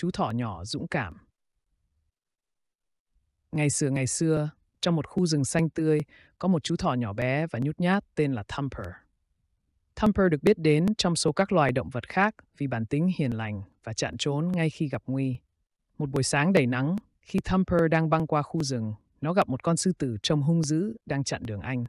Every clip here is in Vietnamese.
chú thỏ nhỏ dũng cảm. Ngày xưa ngày xưa, trong một khu rừng xanh tươi, có một chú thỏ nhỏ bé và nhút nhát tên là Thumper. Thumper được biết đến trong số các loài động vật khác vì bản tính hiền lành và chặn trốn ngay khi gặp nguy. Một buổi sáng đầy nắng, khi Thumper đang băng qua khu rừng, nó gặp một con sư tử trông hung dữ đang chặn đường anh.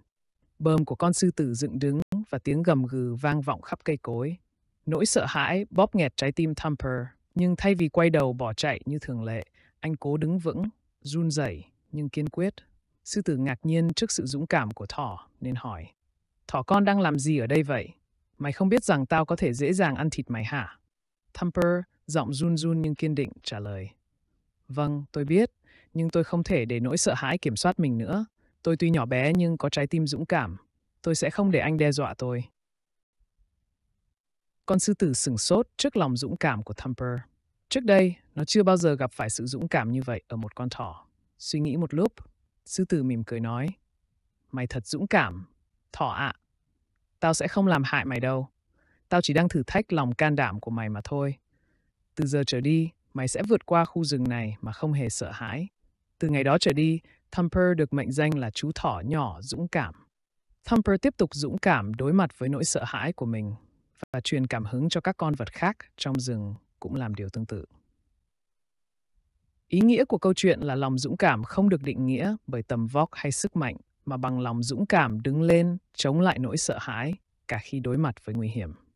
Bơm của con sư tử dựng đứng và tiếng gầm gừ vang vọng khắp cây cối. Nỗi sợ hãi bóp nghẹt trái tim Thumper nhưng thay vì quay đầu bỏ chạy như thường lệ, anh cố đứng vững, run rẩy nhưng kiên quyết. Sư tử ngạc nhiên trước sự dũng cảm của thỏ nên hỏi: "Thỏ con đang làm gì ở đây vậy? Mày không biết rằng tao có thể dễ dàng ăn thịt mày hả?" Thumper giọng run run nhưng kiên định trả lời: "Vâng, tôi biết, nhưng tôi không thể để nỗi sợ hãi kiểm soát mình nữa. Tôi tuy nhỏ bé nhưng có trái tim dũng cảm. Tôi sẽ không để anh đe dọa tôi." Con sư tử sừng sốt trước lòng dũng cảm của Thumper. Trước đây, nó chưa bao giờ gặp phải sự dũng cảm như vậy ở một con thỏ. Suy nghĩ một lúc, sư tử mỉm cười nói, Mày thật dũng cảm, thỏ ạ. À. Tao sẽ không làm hại mày đâu. Tao chỉ đang thử thách lòng can đảm của mày mà thôi. Từ giờ trở đi, mày sẽ vượt qua khu rừng này mà không hề sợ hãi. Từ ngày đó trở đi, Thumper được mệnh danh là chú thỏ nhỏ dũng cảm. Thumper tiếp tục dũng cảm đối mặt với nỗi sợ hãi của mình và truyền cảm hứng cho các con vật khác trong rừng cũng làm điều tương tự. Ý nghĩa của câu chuyện là lòng dũng cảm không được định nghĩa bởi tầm vóc hay sức mạnh, mà bằng lòng dũng cảm đứng lên, chống lại nỗi sợ hãi, cả khi đối mặt với nguy hiểm.